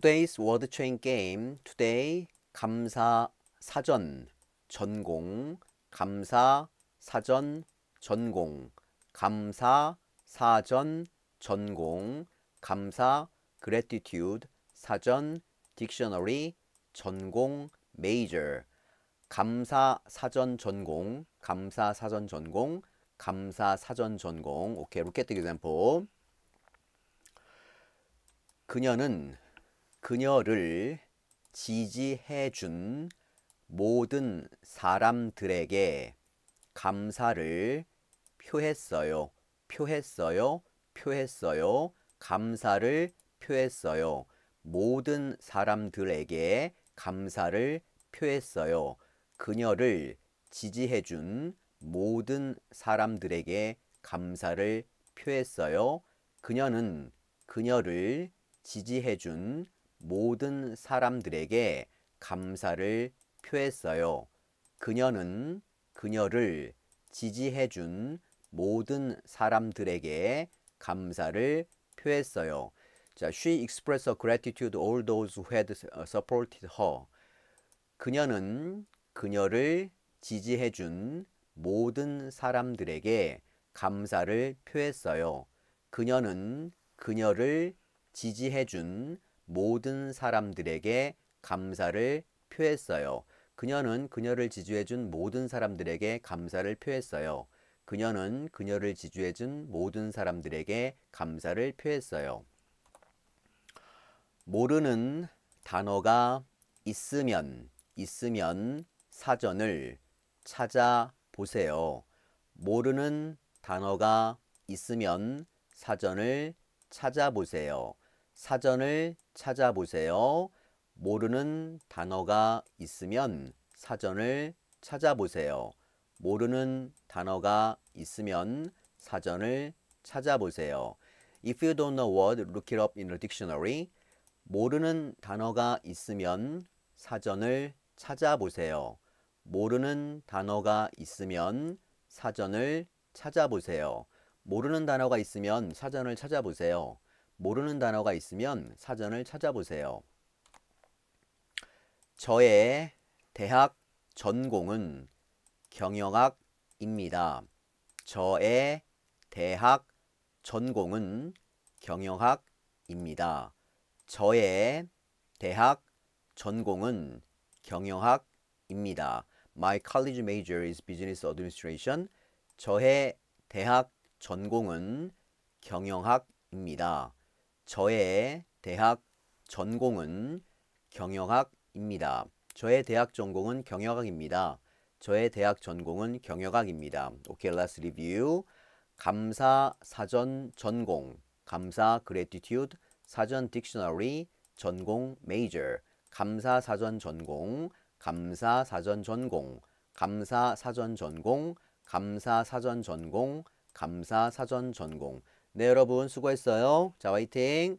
Today's Word Chain Game Today 감사 사전 전공 감사 사전 전공 감사 사전 전공 감사 gratitude 사전 dictionary 전공 major 감사 사전 전공 감사 사전 전공 감사 사전 전공 오케이 로켓 example 그녀는 그녀를 지지해 준 모든 사람들에게 감사를 표했어요. 표했어요. 표했어요. 감사를 표했어요. 모든 사람들에게 감사를 표했어요. 그녀를 지지해 준 모든 사람들에게 감사를 표했어요. 그녀는 그녀를 지지해 준 모든 사람들에게 감사를 표했어요. 그녀는 그녀를 지지해 준 모든 사람들에게 감사를 표했어요. 자, she expressed gratitude all those who had supported her. 그녀는 그녀를 지지해 준 모든 사람들에게 감사를 표했어요. 그녀는 그녀를 지지해 준 모든 사람들에게 감사를 표했어요. 그녀는 그녀를 지지해준 모든 사람들에게 감사를 표했어요. 그녀는 그녀를 지지해준 모든 사람들에게 감사를 표했어요. 모르는 단어가 있으면 있으면 사전을 찾아보세요. 모르는 단어가 있으면 사전을 찾아보세요. 사전을 찾아보세요. 모르는 단어가 있으면 사전을 찾아보세요. 모르는 단어가 있으면 사전을 찾아보세요. If you don't know what, look it up in the dictionary. 모르는 단어가 있으면 사전을 찾아보세요. 모르는 단어가 있으면 사전을 찾아보세요. 모르는 단어가 있으면 사전을 찾아보세요. 모르는 단어가 있으면 사전을 찾아보세요. 저의 대학 전공은 경영학입니다. 저의 대학 전공은 경영학입니다. 저의 대학 전공은 경영학입니다. My college major is business administration. 저의 대학 전공은 경영학입니다. 저의 대학 전공은 경영학입니다. 저의 대학 전공은 경영학입니다. 저의 대학 전공은 경영학입니다. 오케이, okay, let's review. 감사 사전 전공, 감사 gratitude, 사전 dictionary, 전공 major, 감사 사전 전공, 감사 사전 전공, 감사 사전 전공, 감사 사전 전공, 감사 사전 전공. 감사 사전 전공. 네 여러분 수고했어요. 자 화이팅!